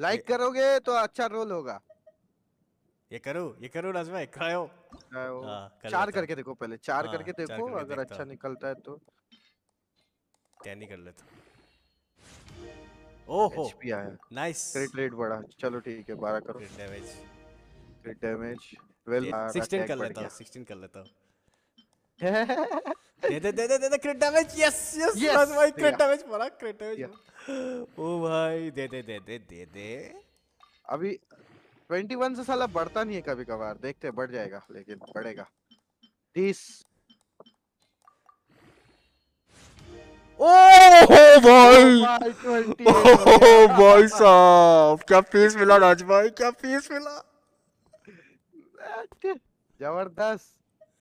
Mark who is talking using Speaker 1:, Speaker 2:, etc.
Speaker 1: like करोगे तो अच्छा रोल होगा ये करो ये करो राज भाई खाओ चार करके देखो पहले चार आ, हाँ, करके देखो चार अगर अच्छा निकलता है तो ही कर लेता ओहो नाइस क्रिट रेट बढ़ा चलो ठीक है 12 करो डैमेज क्रिट डैमेज वेल 16 कर लेता हूं 16 कर लेता हूं
Speaker 2: दे दे दे दे दे, दे क्रिट डैमेज यस यस बस भाई क्रिट डैमेज
Speaker 3: क्रिट डैमेज
Speaker 2: ओ भाई दे दे दे
Speaker 1: दे दे दे अभी 21 से साला बढ़ता नहीं है कभी कभार देखते बढ़ जाएगा लेकिन बढ़ेगा 30 ओ भाई ओ oh, oh, भाई साहब क्या फीस मिला राज भाई क्या फीस मिला जबरदस्त